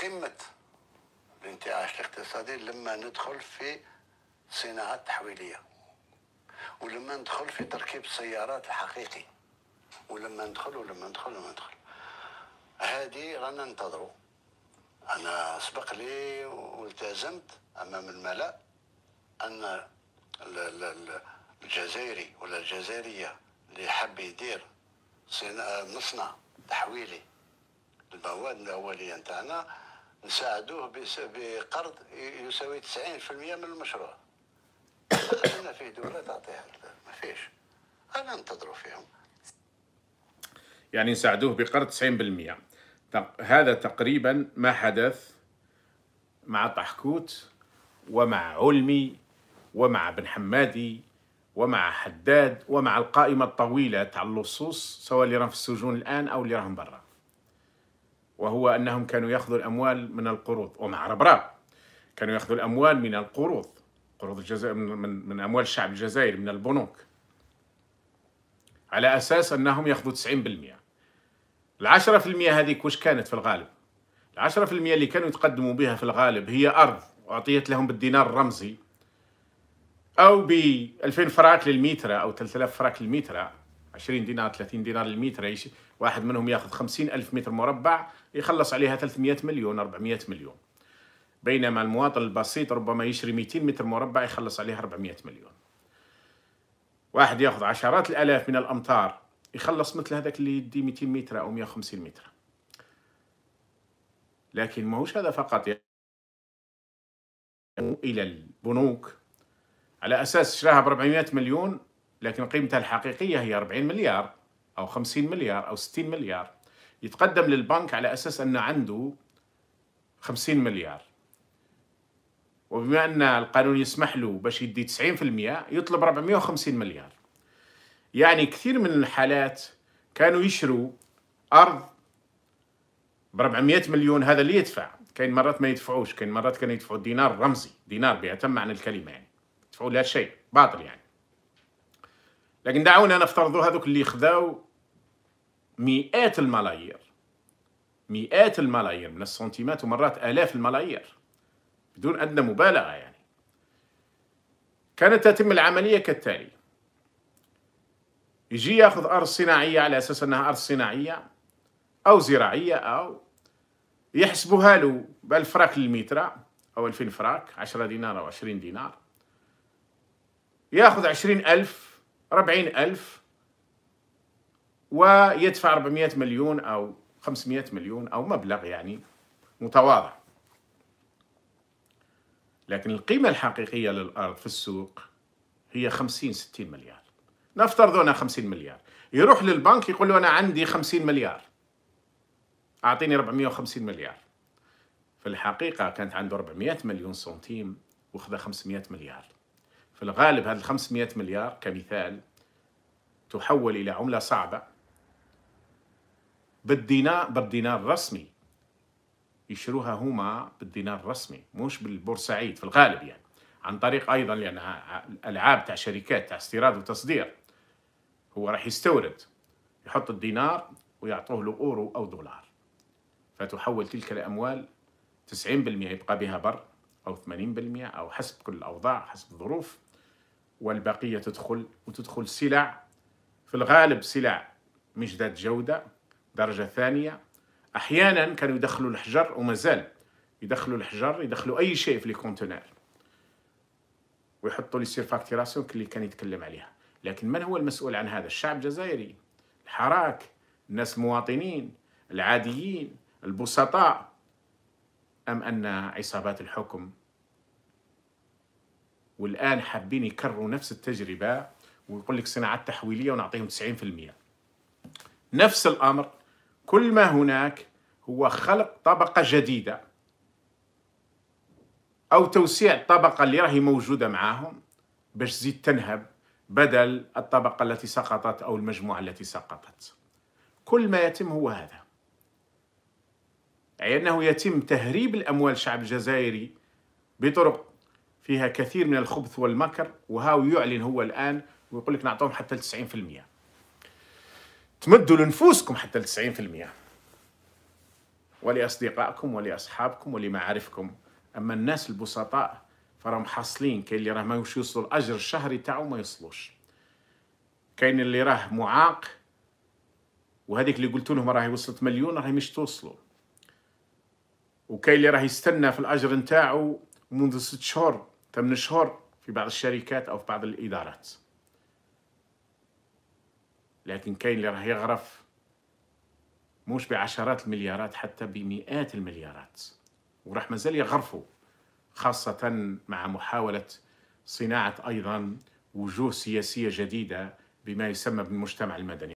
قمة الانتعاش الاقتصادي لما ندخل في صناعة تحويلية ولما ندخل في تركيب السيارات الحقيقي ولما ندخل ولما ندخل ولما ندخل هذه رانا ننتظروا انا سبق لي والتزمت امام الملا ان الجزائري ولا الجزائريه اللي حاب يدير مصنع تحويلي المواد الاوليه نتاعنا نساعدوه بقرض يساوي 90% من المشروع خلينا فيه دوله تعطيها ما فيش انا ننتظروا فيهم يعني نساعدوه بقرض 90% هذا تقريبا ما حدث مع طحكوت ومع علمي ومع بن حمادي ومع حداد ومع القائمة الطويلة تاع اللصوص سواء اللي راهم في السجون الآن أو اللي راهم برا وهو أنهم كانوا يأخذوا الأموال من القروض ومع ربراب كانوا يأخذوا الأموال من القروض قروض الجزائر من, من, من أموال الشعب الجزائري من البنوك على أساس أنهم يأخذوا 90% العشرة في المية هذيك وش كانت في الغالب العشرة في المية اللي كانوا يتقدموا بها في الغالب هي أرض أعطيت لهم بالدينار الرمزي أو ب 2000 فراك للميترة أو 3000 فراك للميترة 20 دينار 30 دينار للمتر يش... يعني واحد منهم ياخذ 50 ألف متر مربع يخلص عليها 300 مليون 400 مليون بينما المواطن البسيط ربما يشري 200 متر مربع يخلص عليها 400 مليون واحد ياخذ عشرات الالاف من الامتار يخلص مثل هذاك اللي يدي 200 متر او 150 متر لكن ماهوش هذا فقط يعني الى البنوك على اساس شراها ب 400 مليون لكن قيمتها الحقيقية هي 40 مليار أو 50 مليار أو 60 مليار يتقدم للبنك على أساس أنه عنده 50 مليار وبما أن القانون يسمح له باش يدي 90% يطلب 450 مليار يعني كثير من الحالات كانوا يشروا أرض ب 400 مليون هذا اللي يدفع كاين مرات ما يدفعوش كاين مرات كانوا يدفعوا دينار رمزي دينار بأتم معنى الكلمة يعني يدفعوا لا شيء باطل يعني لكن دعونا نفترضوا هذوك اللي خذاو مئات الملايير مئات الملايير من السنتيمات ومرات آلاف الملايير بدون أدنى مبالغة يعني كانت تتم العملية كالتالي يجي ياخذ أرض صناعية على أساس أنها أرض صناعية أو زراعية أو يحسبوها له بألف فراك للمتر أو ألفين فراك عشرة دينار أو عشرين دينار ياخذ عشرين ألف ربعين ألف ويدفع 400 مليون أو 500 مليون أو مبلغ يعني متواضع لكن القيمة الحقيقية للأرض في السوق هي 50 60 مليار نفترض أنا 50 مليار يروح للبنك يقول له أنا عندي 50 مليار أعطيني 450 مليار في الحقيقة كانت عنده 400 مليون سنتيم وخذ 500 مليار في الغالب هذه 500 مليار كمثال تحول إلى عملة صعبة بالدينار بالدينار الرسمي يشروها هما بالدينار الرسمي مش بالبورسعيد في الغالب يعني عن طريق ايضا لانها العاب تاع شركات تاع استيراد وتصدير هو راح يستورد يحط الدينار ويعطوه له اورو او دولار فتحول تلك الاموال 90% يبقى بها بر او 80% او حسب كل الاوضاع حسب الظروف والبقية تدخل وتدخل سلع في الغالب سلع مش ذات جودة درجة ثانية أحيانا كانوا يدخلوا الحجر ومازال يدخلوا الحجر يدخلوا أي شيء في الكونتينر ويحطوا لي سيرفاكتيراسيون اللي كان يتكلم عليها لكن من هو المسؤول عن هذا الشعب الجزائري الحراك الناس المواطنين العاديين البسطاء أم أن عصابات الحكم والآن حابين يكرروا نفس التجربة ويقول لك صناعات تحويلية ونعطيهم 90% نفس الأمر كل ما هناك هو خلق طبقة جديدة أو توسيع الطبقة اللي راهي موجودة معاهم باش تزيد تنهب بدل الطبقة التي سقطت أو المجموعة التي سقطت كل ما يتم هو هذا أي أنه يتم تهريب الأموال الشعب الجزائري بطرق فيها كثير من الخبث والمكر وهاو يعلن هو الآن ويقول لك نعطوهم حتى 90% تمدوا لنفوسكم حتى 90% ولأصدقائكم ولأصحابكم ولمعارفكم أما الناس البسطاء فراهم حاصلين كاين اللي راه ما يوصلوا الأجر الشهري تاعو ما يوصلوش كاين اللي راه معاق وهذيك اللي قلت لهم راهي وصلت مليون راهي مش توصلوا وكاين اللي راه يستنى في الاجر نتاعو منذ ست شهور شهور في بعض الشركات أو في بعض الإدارات لكن كاين اللي راه يغرف مش بعشرات المليارات حتى بمئات المليارات وراح مازال يغرفوا خاصة مع محاولة صناعة أيضا وجوه سياسية جديدة بما يسمى بالمجتمع المدني